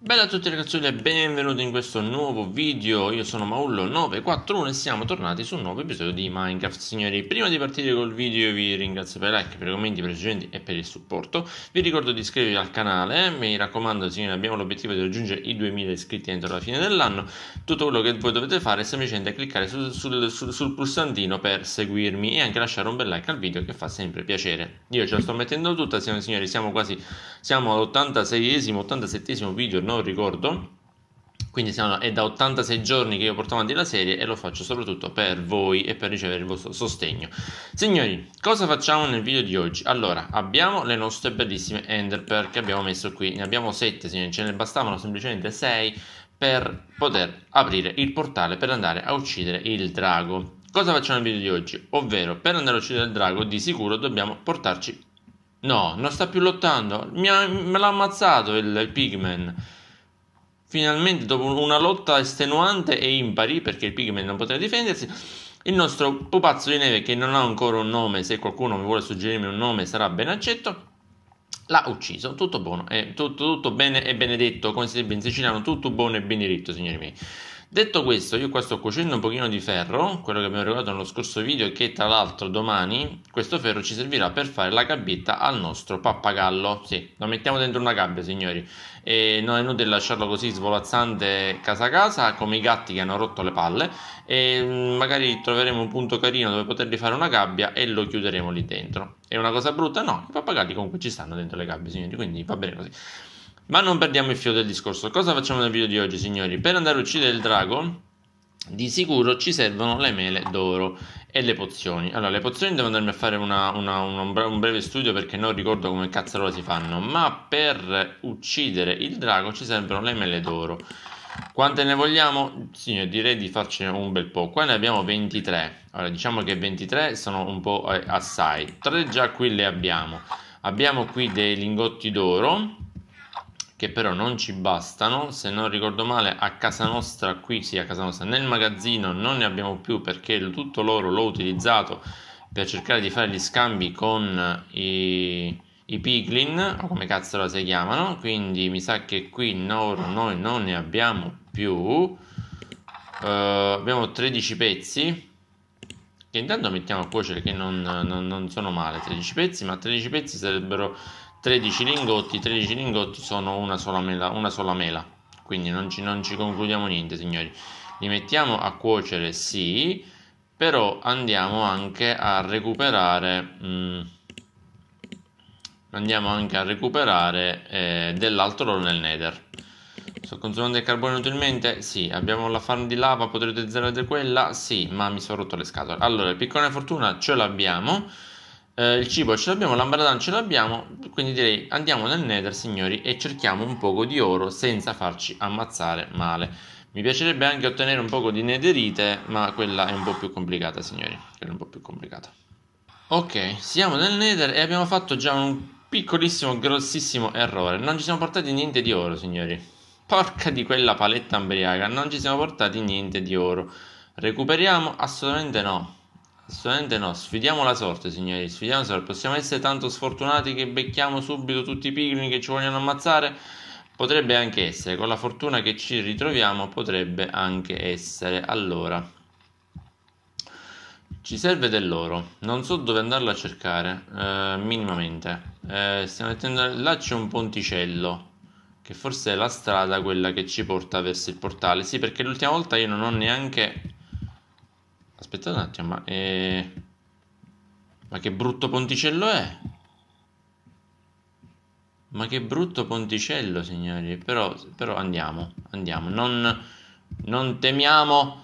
Bella a tutti ragazzi e benvenuti in questo nuovo video, io sono Maullo941 e siamo tornati su un nuovo episodio di Minecraft Signori, prima di partire col video vi ringrazio per i like, per i commenti, per i suggerimenti e per il supporto Vi ricordo di iscrivervi al canale, eh, mi raccomando signori abbiamo l'obiettivo di raggiungere i 2000 iscritti entro la fine dell'anno Tutto quello che voi dovete fare è semplicemente cliccare sul, sul, sul, sul pulsantino per seguirmi e anche lasciare un bel like al video che fa sempre piacere Io ce la sto mettendo tutta signori, siamo quasi, siamo all'86esimo, 87esimo video non ricordo. Quindi siamo, è da 86 giorni che io porto avanti la serie e lo faccio soprattutto per voi e per ricevere il vostro sostegno. Signori, cosa facciamo nel video di oggi? Allora, abbiamo le nostre bellissime Ender Pearl che abbiamo messo qui. Ne abbiamo 7, signori, ce ne bastavano semplicemente 6 per poter aprire il portale per andare a uccidere il drago. Cosa facciamo nel video di oggi? Ovvero, per andare a uccidere il drago, di sicuro dobbiamo portarci... No, non sta più lottando, Mi ha... me l'ha ammazzato il, il Pigman finalmente dopo una lotta estenuante e impari perché il Pigman non poteva difendersi il nostro pupazzo di neve che non ha ancora un nome se qualcuno mi vuole suggerirmi un nome sarà ben accetto l'ha ucciso tutto buono eh, tutto, tutto, bene e benedetto come si dice in siciliano tutto buono e benedetto signori miei Detto questo, io qua sto cucendo un pochino di ferro, quello che abbiamo regalato nello scorso video che tra l'altro domani questo ferro ci servirà per fare la gabbietta al nostro pappagallo. Sì, lo mettiamo dentro una gabbia, signori. E non è inutile lasciarlo così svolazzante casa a casa, come i gatti che hanno rotto le palle. E mm, magari troveremo un punto carino dove potergli fare una gabbia e lo chiuderemo lì dentro. È una cosa brutta? No, i pappagalli comunque ci stanno dentro le gabbie, signori, quindi va bene così. Ma non perdiamo il filo del discorso. Cosa facciamo nel video di oggi, signori? Per andare a uccidere il drago, di sicuro ci servono le mele d'oro e le pozioni. Allora, le pozioni devo andarmi a fare una, una, una, un breve studio perché non ricordo come cazzarola si fanno. Ma per uccidere il drago ci servono le mele d'oro. Quante ne vogliamo? Sì, direi di farcene un bel po'. Qua ne abbiamo 23. Allora, diciamo che 23 sono un po' eh, assai. Tre già qui le abbiamo. Abbiamo qui dei lingotti d'oro che però non ci bastano. Se non ricordo male, a casa nostra, qui sì, a casa nostra, nel magazzino non ne abbiamo più perché tutto l'oro l'ho utilizzato per cercare di fare gli scambi con i, i piglin, o come cazzo si chiamano. Quindi mi sa che qui no, noi non ne abbiamo più. Uh, abbiamo 13 pezzi. Che intanto mettiamo a cuocere che non, non, non sono male 13 pezzi, ma 13 pezzi sarebbero 13 lingotti, 13 lingotti sono una sola mela, una sola mela. quindi non ci, non ci concludiamo niente signori. Li mettiamo a cuocere sì, però andiamo anche a recuperare... Mh, mm, andiamo anche a recuperare eh, dell'altro oro nel nether sto consumando il carbone inutilmente? sì, abbiamo la farm di lava, potrei utilizzare quella? sì, ma mi sono rotto le scatole allora, il piccone fortuna ce l'abbiamo eh, il cibo ce l'abbiamo, l'ambradan ce l'abbiamo quindi direi andiamo nel Nether, signori, e cerchiamo un poco di oro senza farci ammazzare male. Mi piacerebbe anche ottenere un poco di nederite, ma quella è un po' più complicata, signori. Quella è un po' più complicata. Ok, siamo nel Nether e abbiamo fatto già un piccolissimo, grossissimo errore. Non ci siamo portati niente di oro, signori. Porca di quella paletta ambriaca, non ci siamo portati niente di oro. Recuperiamo? Assolutamente no. Assolutamente no, sfidiamo la sorte, signori, sfidiamo la sorte. Possiamo essere tanto sfortunati che becchiamo subito tutti i pigrini che ci vogliono ammazzare? Potrebbe anche essere, con la fortuna che ci ritroviamo potrebbe anche essere. Allora, ci serve dell'oro, non so dove andarlo a cercare, eh, minimamente. Eh, stiamo mettendo... Là c'è un ponticello, che forse è la strada quella che ci porta verso il portale. Sì, perché l'ultima volta io non ho neanche Aspettate un attimo, ma, eh, ma che brutto ponticello è? Ma che brutto ponticello, signori. Però, però andiamo, andiamo. Non, non, temiamo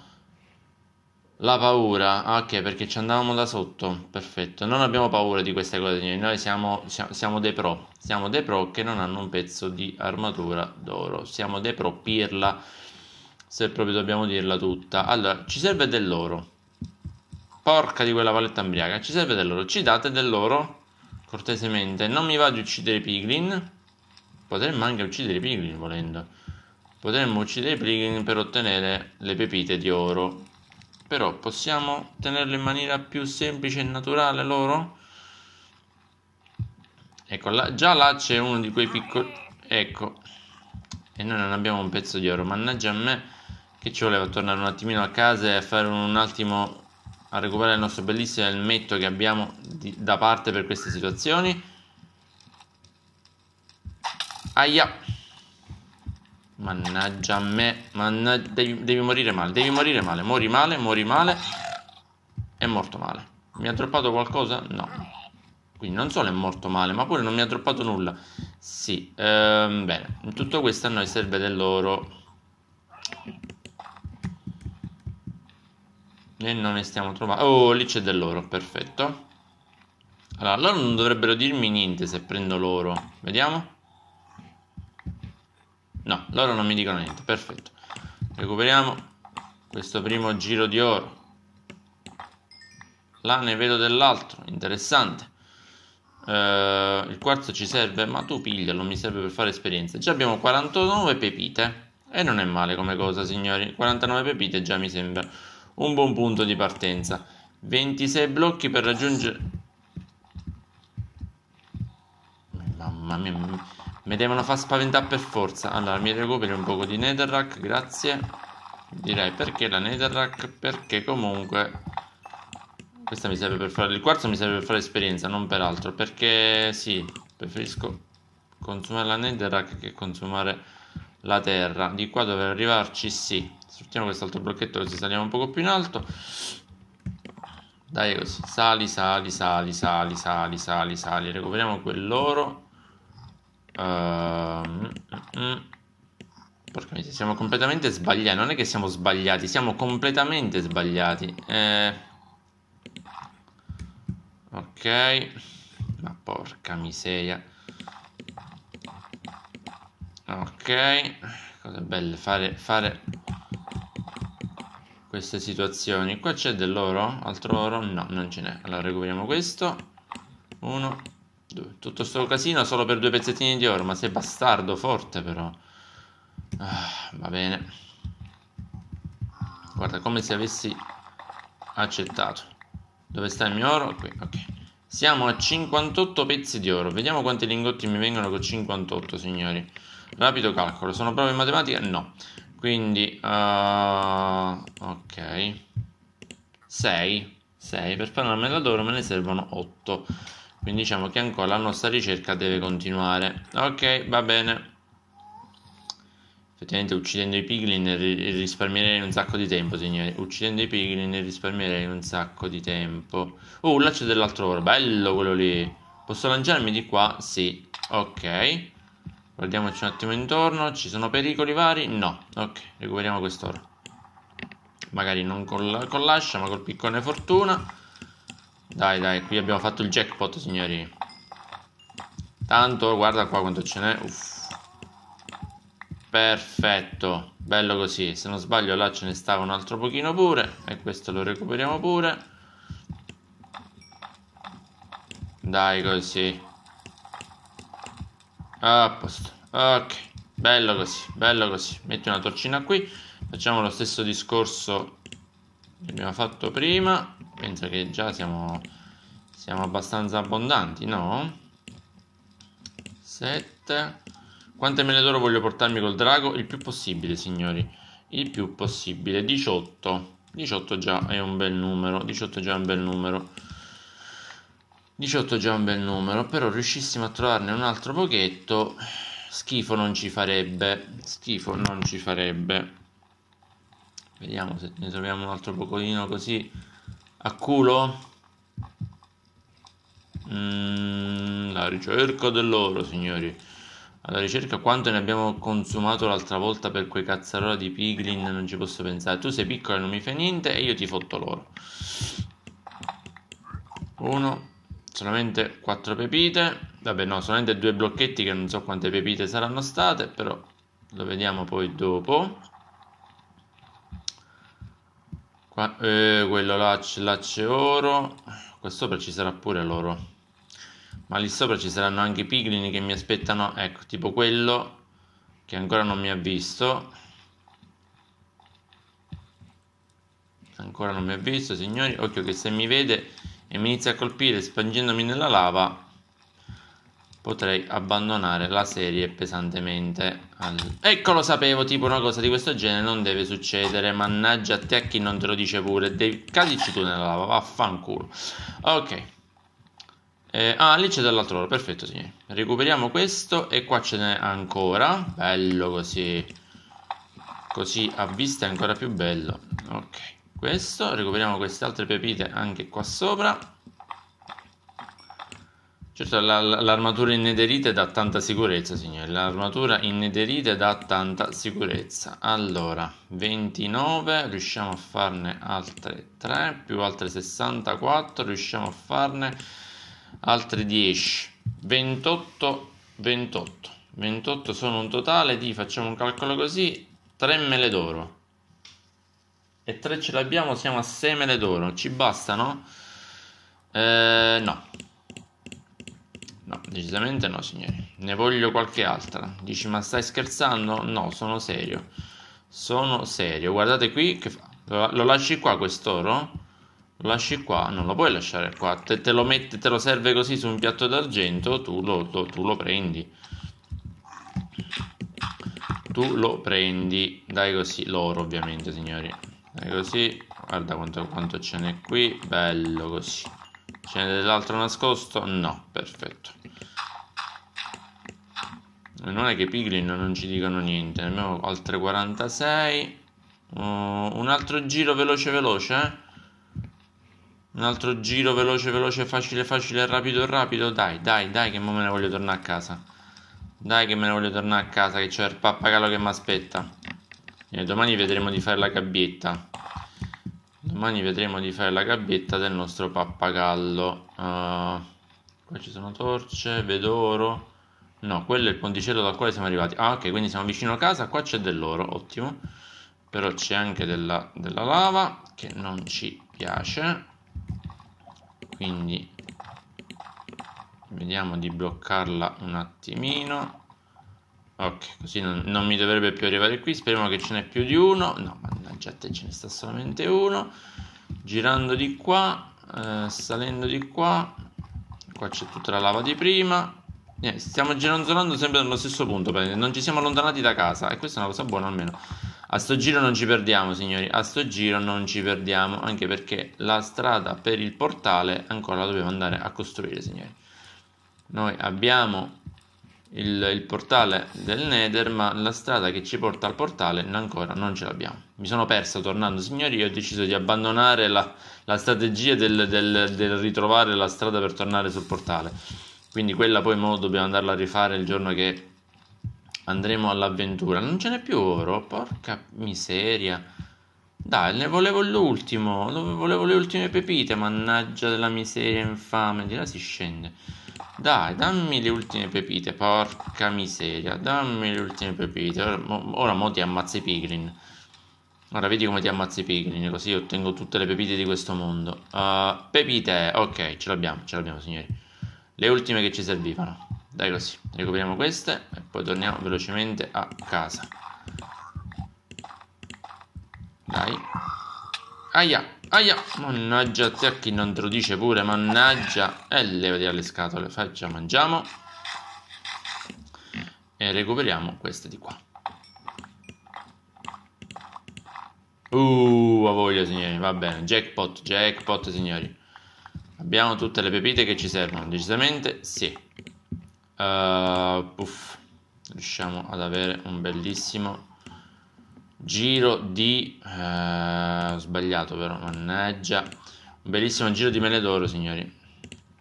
la paura. Ah, ok, perché ci andavamo da sotto. Perfetto. Non abbiamo paura di queste cose, signori. Noi siamo, siamo, siamo dei pro. Siamo dei pro che non hanno un pezzo di armatura d'oro. Siamo dei pro pirla, se proprio dobbiamo dirla tutta. Allora, ci serve dell'oro. Porca di quella valletta ambriaca, ci serve dell'oro, ci date dell'oro Cortesemente, non mi va di uccidere i piglin. Potremmo anche uccidere i piglin volendo. Potremmo uccidere i piglin per ottenere le pepite di oro. Però possiamo tenerlo in maniera più semplice e naturale loro? Ecco, là, già là c'è uno di quei piccoli... Ecco. E noi non abbiamo un pezzo di oro. Mannaggia a me che ci voleva tornare un attimino a casa e fare un attimo a recuperare il nostro bellissimo elmetto che abbiamo di, da parte per queste situazioni aia mannaggia a me mannaggia, devi, devi morire male devi morire male mori male mori male è morto male mi ha droppato qualcosa? no quindi non solo è morto male ma pure non mi ha droppato nulla sì ehm, bene tutto questo a noi serve dell'oro E non ne stiamo trovando. Oh, lì c'è dell'oro, perfetto. Allora, loro non dovrebbero dirmi niente se prendo l'oro. Vediamo. No, loro non mi dicono niente, perfetto. Recuperiamo questo primo giro di oro. Là ne vedo dell'altro, interessante. Uh, il quarzo ci serve, ma tu piglialo, mi serve per fare esperienze. Già abbiamo 49 pepite. E non è male come cosa, signori. 49 pepite già mi sembra un buon punto di partenza. 26 blocchi per raggiungere... Mamma mia, mi devono far spaventare per forza. Allora, mi recupero un poco di netherrack, grazie. Direi perché la netherrack? Perché comunque... Questa mi serve per fare il quarzo, mi serve per fare esperienza, non per altro. Perché sì, preferisco consumare la netherrack che consumare la terra. Di qua dovrei arrivarci, sì sfruttiamo quest'altro blocchetto così saliamo un poco più in alto dai così sali sali sali sali sali sali sali recuperiamo quell'oro uh, porca miseria siamo completamente sbagliati non è che siamo sbagliati siamo completamente sbagliati eh. ok ma porca miseria ok cose belle fare, fare queste situazioni. Qua c'è dell'oro? Altro oro? No, non ce n'è. Allora recuperiamo questo. Uno, due. Tutto sto casino solo per due pezzettini di oro. Ma sei bastardo, forte però. Ah, va bene. Guarda, come se avessi accettato. Dove sta il mio oro? Qui, ok. Siamo a 58 pezzi di oro. Vediamo quanti lingotti mi vengono con 58, signori. Rapido calcolo. Sono prove in matematica? No quindi uh, ok 6 6 per farmela d'oro me ne servono 8 quindi diciamo che ancora la nostra ricerca deve continuare ok va bene effettivamente uccidendo i piglin risparmierei un sacco di tempo signori uccidendo i piglin risparmierei un sacco di tempo oh là c'è dell'altro oro bello quello lì posso lanciarmi di qua? sì ok Guardiamoci un attimo intorno, ci sono pericoli vari? No, ok, recuperiamo quest'ora. Magari non col, con l'ascia, ma col piccone fortuna. Dai, dai, qui abbiamo fatto il jackpot, signori. Tanto, guarda qua quanto ce n'è. Uff. Perfetto, bello così. Se non sbaglio là ce ne stava un altro pochino pure. E questo lo recuperiamo pure. Dai, così. A posto. Ok, bello così, bello così. Metti una torcina qui. Facciamo lo stesso discorso che abbiamo fatto prima. Penso che già siamo, siamo abbastanza abbondanti, no? 7. Quante mele d'oro voglio portarmi col drago? Il più possibile, signori. Il più possibile. 18. 18 già è un bel numero. 18 già è un bel numero. 18 già un bel numero, però riuscissimo a trovarne un altro pochetto, schifo non ci farebbe, schifo non ci farebbe. Vediamo se ne troviamo un altro pocolino così a culo. Mm, la ricerca dell'oro, signori. Alla ricerca quanto ne abbiamo consumato l'altra volta per quei cazzarola di piglin, non ci posso pensare. Tu sei piccolo e non mi fai niente e io ti fotto l'oro. Uno solamente 4 pepite vabbè no solamente due blocchetti che non so quante pepite saranno state però lo vediamo poi dopo Qua, eh, quello là, là c'è oro qua sopra ci sarà pure l'oro ma lì sopra ci saranno anche i piglini che mi aspettano ecco tipo quello che ancora non mi ha visto ancora non mi ha visto signori occhio che se mi vede e mi inizia a colpire spangendomi nella lava, potrei abbandonare la serie pesantemente. Ecco, lo sapevo, tipo una cosa di questo genere non deve succedere. Mannaggia a te a chi non te lo dice pure. Devi... Cadici tu nella lava, vaffanculo. Ok. Eh, ah, lì c'è dell'altro oro, perfetto signori. Recuperiamo questo e qua ce n'è ancora. Bello così. Così a vista è ancora più bello. Ok questo recuperiamo queste altre pepite anche qua sopra certo l'armatura in nederite dà tanta sicurezza signori l'armatura in nederite dà tanta sicurezza allora 29 riusciamo a farne altre 3 più altre 64 riusciamo a farne altre 10 28 28 28 sono un totale di facciamo un calcolo così 3 mele d'oro e tre ce l'abbiamo, siamo a 6 mele d'oro. Ci bastano? Eh, no. No, decisamente no, signori. Ne voglio qualche altra. Dici, ma stai scherzando? No, sono serio. Sono serio. Guardate qui, che fa? Lo lasci qua quest'oro? Lo lasci qua? Non lo puoi lasciare qua. Te, te, lo, metti, te lo serve così su un piatto d'argento, tu lo, lo, tu lo prendi tu lo prendi dai così l'oro ovviamente signori è così guarda quanto, quanto ce n'è qui bello così ce n'è dell'altro nascosto no perfetto non è che i piglin non ci dicono niente ne abbiamo altre 46 uh, un altro giro veloce veloce eh? un altro giro veloce veloce facile facile rapido rapido dai dai dai che mo me ne voglio tornare a casa dai che me ne voglio tornare a casa che c'è il pappagallo che mi aspetta eh, domani vedremo di fare la gabbietta domani vedremo di fare la gabbietta del nostro pappagallo uh, qua ci sono torce vedo oro no quello è il ponticello dal quale siamo arrivati ah ok quindi siamo vicino a casa qua c'è dell'oro ottimo però c'è anche della, della lava che non ci piace quindi vediamo di bloccarla un attimino ok così non, non, mi dovrebbe più arrivare qui speriamo che ce n'è più di uno no mannaggia te ce ne sta solamente uno girando di qua eh, salendo di qua qua c'è tutta la lava di prima Niente, stiamo gironzolando sempre nello stesso punto non ci siamo allontanati da casa e questa è una cosa buona almeno a sto giro non ci perdiamo signori a sto giro non ci perdiamo anche perché la strada per il portale ancora la dobbiamo andare a costruire signori noi abbiamo il, il portale del Nether, ma la strada che ci porta al portale ancora non ce l'abbiamo. Mi sono perso tornando, signori, ho deciso di abbandonare la, la strategia del, del, del ritrovare la strada per tornare sul portale. Quindi quella poi mo dobbiamo andarla a rifare il giorno che andremo all'avventura. Non ce n'è più oro, oh, porca miseria. Dai, ne volevo l'ultimo, volevo le ultime pepite, mannaggia della miseria infame, di là si scende. Dai, dammi le ultime pepite, porca miseria, dammi le ultime pepite. Ora, mo, ora mo ti ammazzi i pigrin. Ora vedi come ti ammazzi i pigrin, così ottengo tutte le pepite di questo mondo. Uh, pepite, ok, ce l'abbiamo, ce l'abbiamo signori. Le ultime che ci servivano. Dai così, recuperiamo queste e poi torniamo velocemente a casa. Dai. Aia. Aia, mannaggia, te a chi non te lo dice pure, mannaggia. E eh, levati alle scatole, faccia, mangiamo. E recuperiamo queste di qua. Uh, a voglia signori, va bene, jackpot, jackpot signori. Abbiamo tutte le pepite che ci servono, decisamente sì. Uh, puff. Riusciamo ad avere un bellissimo giro di eh, sbagliato però mannaggia un bellissimo giro di mele d'oro signori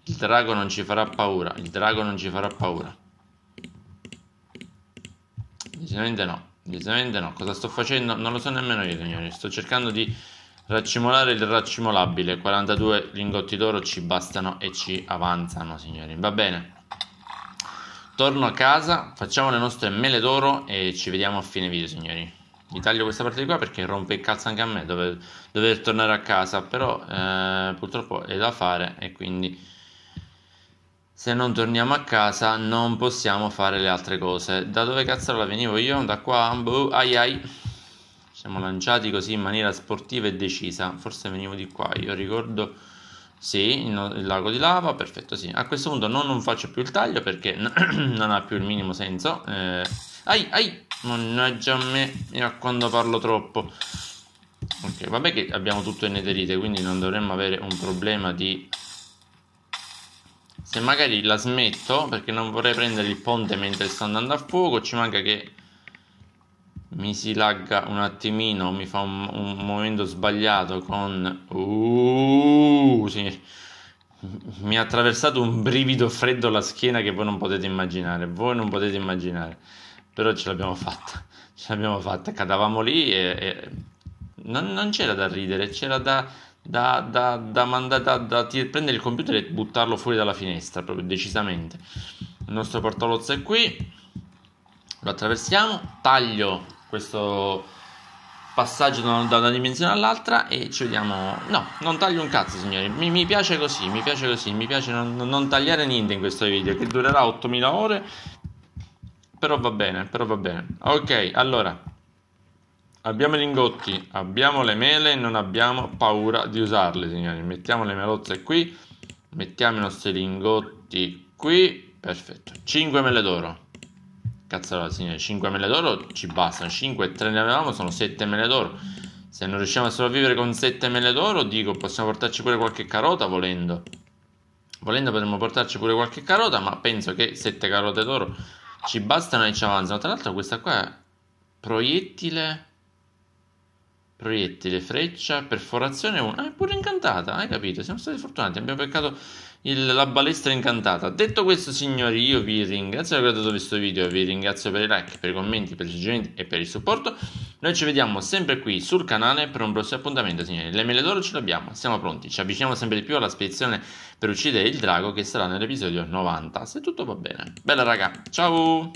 il drago non ci farà paura il drago non ci farà paura decisamente no decisamente no cosa sto facendo non lo so nemmeno io signori sto cercando di raccimolare il raccimolabile 42 lingotti d'oro ci bastano e ci avanzano signori va bene torno a casa facciamo le nostre mele d'oro e ci vediamo a fine video signori mi taglio questa parte di qua perché rompe il cazzo anche a me dover, dover tornare a casa, però eh, purtroppo è da fare e quindi se non torniamo a casa non possiamo fare le altre cose. Da dove cazzo la venivo io? Da qua? Boh, ai ai. Siamo lanciati così in maniera sportiva e decisa. Forse venivo di qua, io ricordo... Sì, il lago di lava, perfetto, sì. A questo punto no, non faccio più il taglio perché non ha più il minimo senso. Eh, ai, ai, Mannaggia a me e a quando parlo troppo. Ok, vabbè che abbiamo tutto in netherite, quindi non dovremmo avere un problema di... Se magari la smetto, perché non vorrei prendere il ponte mentre sto andando a fuoco, ci manca che mi si lagga un attimino, mi fa un, un movimento sbagliato con... Uh, sì. Mi ha attraversato un brivido freddo alla schiena che voi non potete immaginare, voi non potete immaginare però ce l'abbiamo fatta, ce l'abbiamo fatta, cadavamo lì e, e non, non, c'era da ridere, c'era da, da, da, da, manda, da, da prendere il computer e buttarlo fuori dalla finestra, proprio decisamente. Il nostro portalozzo è qui, lo attraversiamo, taglio questo passaggio da una dimensione all'altra e ci vediamo. No, non taglio un cazzo, signori. Mi, mi piace così, mi piace così, mi piace non, non, tagliare niente in questo video che durerà 8000 ore però va bene, però va bene. Ok, allora, abbiamo i lingotti, abbiamo le mele, non abbiamo paura di usarle, signori. Mettiamo le melozze qui, mettiamo i nostri lingotti qui, perfetto. 5 mele d'oro. Cazzarola, signori, 5 mele d'oro ci bastano, 5 e 3 ne avevamo, sono 7 mele d'oro. Se non riusciamo a sopravvivere con 7 mele d'oro, dico, possiamo portarci pure qualche carota volendo. Volendo potremmo portarci pure qualche carota, ma penso che 7 carote d'oro ci bastano e ci avanzano. Tra l'altro questa qua è proiettile proiettile, freccia, perforazione 1. Ah, è pure incantata, hai capito? Siamo stati fortunati, abbiamo beccato il, la balestra incantata. Detto questo, signori, io vi ringrazio per aver guardato questo video, vi ringrazio per i like, per i commenti, per i suggerimenti e per il supporto. Noi ci vediamo sempre qui sul canale per un prossimo appuntamento, signori. Le mele d'oro ce l'abbiamo, siamo pronti. Ci avviciniamo sempre di più alla spedizione per uccidere il drago che sarà nell'episodio 90, se tutto va bene. Bella raga, ciao!